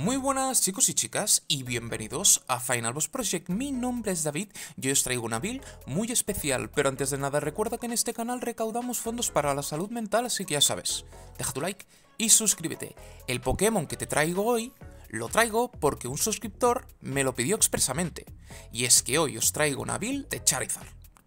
Muy buenas chicos y chicas y bienvenidos a Final Boss Project, mi nombre es David, yo os traigo una build muy especial, pero antes de nada recuerda que en este canal recaudamos fondos para la salud mental, así que ya sabes, deja tu like y suscríbete. El Pokémon que te traigo hoy lo traigo porque un suscriptor me lo pidió expresamente, y es que hoy os traigo una build de Charizard,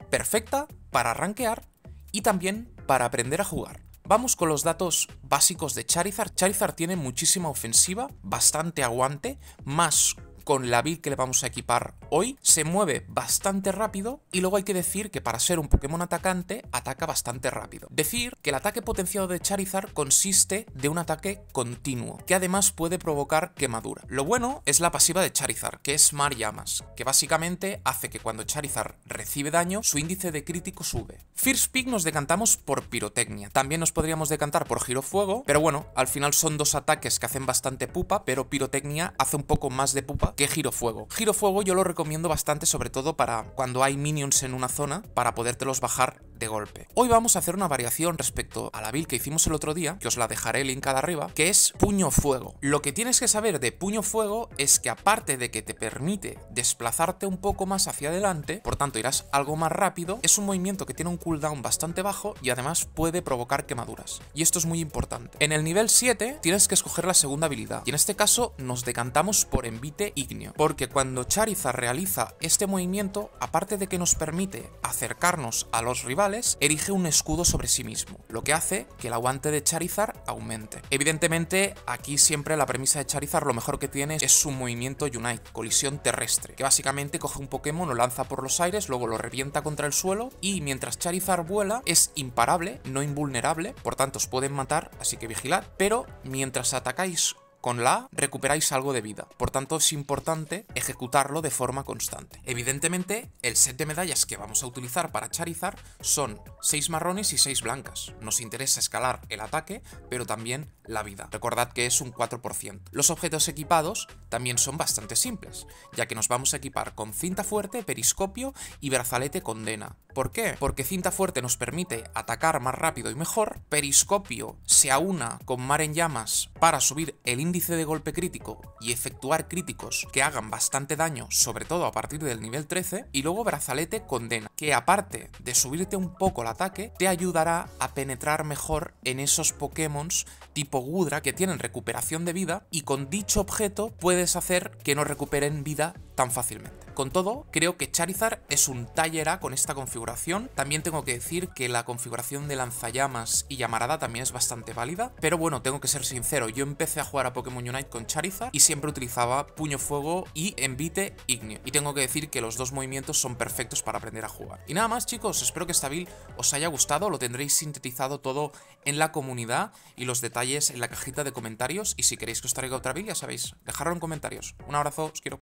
perfecta para rankear y también para aprender a jugar. Vamos con los datos básicos de Charizard. Charizard tiene muchísima ofensiva, bastante aguante, más con la build que le vamos a equipar hoy, se mueve bastante rápido y luego hay que decir que para ser un Pokémon atacante, ataca bastante rápido. Decir que el ataque potenciado de Charizard consiste de un ataque continuo, que además puede provocar quemadura. Lo bueno es la pasiva de Charizard, que es Mar yamas que básicamente hace que cuando Charizard recibe daño, su índice de crítico sube. First Peak nos decantamos por Pirotecnia, también nos podríamos decantar por Girofuego, pero bueno, al final son dos ataques que hacen bastante pupa, pero Pirotecnia hace un poco más de pupa giro fuego? Giro fuego yo lo recomiendo bastante, sobre todo para cuando hay minions en una zona, para podértelos bajar de golpe. Hoy vamos a hacer una variación respecto a la build que hicimos el otro día, que os la dejaré linkada arriba, que es Puño Fuego. Lo que tienes que saber de Puño Fuego es que aparte de que te permite desplazarte un poco más hacia adelante, por tanto irás algo más rápido, es un movimiento que tiene un cooldown bastante bajo y además puede provocar quemaduras. Y esto es muy importante. En el nivel 7 tienes que escoger la segunda habilidad, y en este caso nos decantamos por envite y porque cuando Charizard realiza este movimiento, aparte de que nos permite acercarnos a los rivales, erige un escudo sobre sí mismo, lo que hace que el aguante de Charizard aumente. Evidentemente, aquí siempre la premisa de Charizard lo mejor que tiene es su movimiento Unite, colisión terrestre, que básicamente coge un Pokémon, lo lanza por los aires, luego lo revienta contra el suelo y mientras Charizard vuela es imparable, no invulnerable, por tanto os pueden matar, así que vigilad, pero mientras atacáis con la A recuperáis algo de vida, por tanto es importante ejecutarlo de forma constante. Evidentemente, el set de medallas que vamos a utilizar para Charizard son 6 marrones y 6 blancas. Nos interesa escalar el ataque, pero también la vida. Recordad que es un 4%. Los objetos equipados también son bastante simples, ya que nos vamos a equipar con cinta fuerte, periscopio y brazalete condena. ¿Por qué? Porque cinta fuerte nos permite atacar más rápido y mejor, periscopio se aúna con mar en llamas para subir el índice de golpe crítico y efectuar críticos que hagan bastante daño, sobre todo a partir del nivel 13, y luego brazalete condena, que aparte de subirte un poco el ataque, te ayudará a penetrar mejor en esos Pokémon tipo Gudra que tienen recuperación de vida y con dicho objeto puedes hacer que no recuperen vida tan fácilmente. Con todo, creo que Charizard es un taller A con esta configuración. También tengo que decir que la configuración de lanzallamas y llamarada también es bastante válida, pero bueno, tengo que ser sincero, yo empecé a jugar a Pokémon Pokémon Unite con Charizard y siempre utilizaba Puño Fuego y Envite Igneo Y tengo que decir que los dos movimientos son perfectos para aprender a jugar. Y nada más chicos, espero que esta build os haya gustado, lo tendréis sintetizado todo en la comunidad y los detalles en la cajita de comentarios y si queréis que os traiga otra build ya sabéis, dejadlo en comentarios. Un abrazo, os quiero.